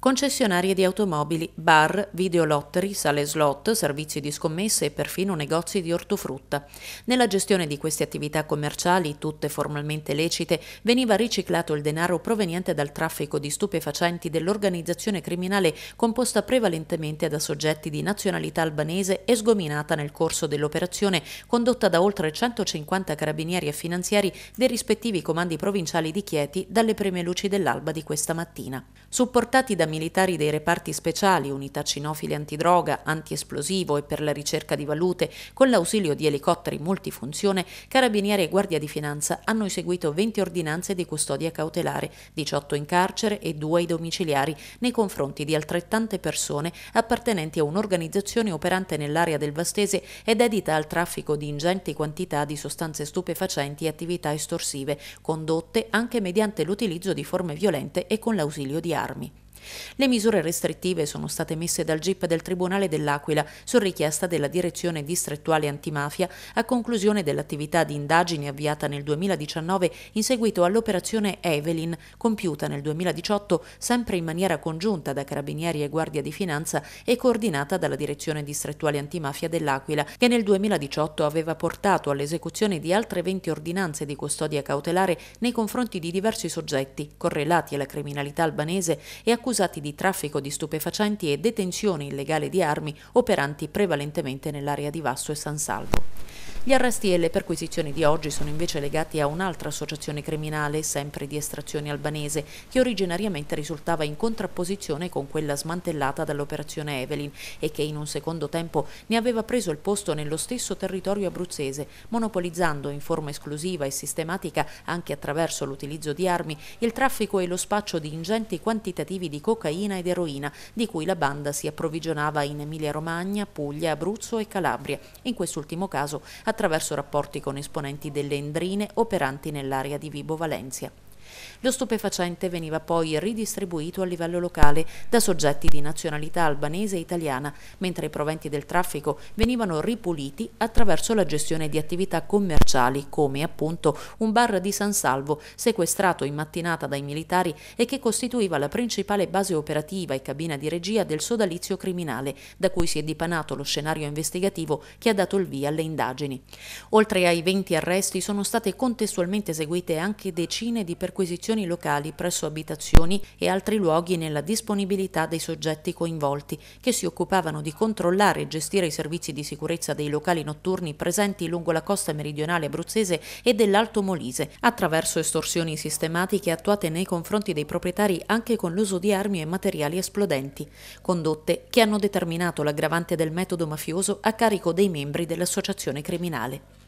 concessionarie di automobili, bar, videolotteri, sale slot, servizi di scommesse e perfino negozi di ortofrutta. Nella gestione di queste attività commerciali, tutte formalmente lecite, veniva riciclato il denaro proveniente dal traffico di stupefacenti dell'organizzazione criminale composta prevalentemente da soggetti di nazionalità albanese e sgominata nel corso dell'operazione condotta da oltre 150 carabinieri e finanziari dei rispettivi comandi provinciali di Chieti dalle prime luci dell'alba di questa mattina. Supportati da militari dei reparti speciali, unità cinofili antidroga, antiesplosivo e per la ricerca di valute, con l'ausilio di elicotteri multifunzione, carabinieri e guardia di finanza hanno eseguito 20 ordinanze di custodia cautelare, 18 in carcere e 2 ai domiciliari, nei confronti di altrettante persone appartenenti a un'organizzazione operante nell'area del Vastese e dedita al traffico di ingenti quantità di sostanze stupefacenti e attività estorsive, condotte anche mediante l'utilizzo di forme violente e con l'ausilio di armi. Le misure restrittive sono state messe dal GIP del Tribunale dell'Aquila su richiesta della Direzione Distrettuale Antimafia a conclusione dell'attività di indagine avviata nel 2019 in seguito all'operazione Evelyn, compiuta nel 2018 sempre in maniera congiunta da Carabinieri e Guardia di Finanza e coordinata dalla Direzione Distrettuale Antimafia dell'Aquila, che nel 2018 aveva portato all'esecuzione di altre 20 ordinanze di custodia cautelare nei confronti di diversi soggetti correlati alla criminalità albanese e accusati accusati di traffico di stupefacenti e detenzione illegale di armi operanti prevalentemente nell'area di Vasso e San Salvo. Gli arresti e le perquisizioni di oggi sono invece legati a un'altra associazione criminale, sempre di estrazione albanese, che originariamente risultava in contrapposizione con quella smantellata dall'operazione Evelyn e che in un secondo tempo ne aveva preso il posto nello stesso territorio abruzzese, monopolizzando in forma esclusiva e sistematica, anche attraverso l'utilizzo di armi, il traffico e lo spaccio di ingenti quantitativi di cocaina ed eroina, di cui la banda si approvvigionava in Emilia-Romagna, Puglia, Abruzzo e Calabria. In quest'ultimo caso attraverso rapporti con esponenti delle endrine operanti nell'area di Vibo Valencia. Lo stupefacente veniva poi ridistribuito a livello locale da soggetti di nazionalità albanese e italiana, mentre i proventi del traffico venivano ripuliti attraverso la gestione di attività commerciali, come appunto un bar di San Salvo, sequestrato in mattinata dai militari e che costituiva la principale base operativa e cabina di regia del sodalizio criminale, da cui si è dipanato lo scenario investigativo che ha dato il via alle indagini. Oltre ai 20 arresti sono state contestualmente eseguite anche decine di perquisizioni perquisizioni locali presso abitazioni e altri luoghi nella disponibilità dei soggetti coinvolti, che si occupavano di controllare e gestire i servizi di sicurezza dei locali notturni presenti lungo la costa meridionale abruzzese e dell'Alto Molise, attraverso estorsioni sistematiche attuate nei confronti dei proprietari anche con l'uso di armi e materiali esplodenti, condotte che hanno determinato l'aggravante del metodo mafioso a carico dei membri dell'associazione criminale.